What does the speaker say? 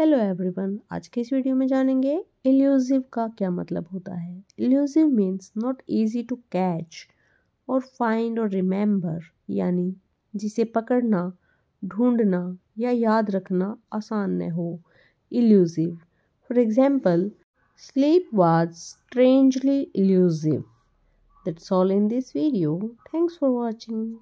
hello everyone आज के इस वीडियो में जानेंगे एल्यूजिव का क्या मतलब होता है elusive means not easy to catch और फाइंड और रिमेंबर यानी जिसे पकड़ना ढूंढना या याद रखना आसान न हो elusive for example sleep was strangely elusive that's all in this video thanks for watching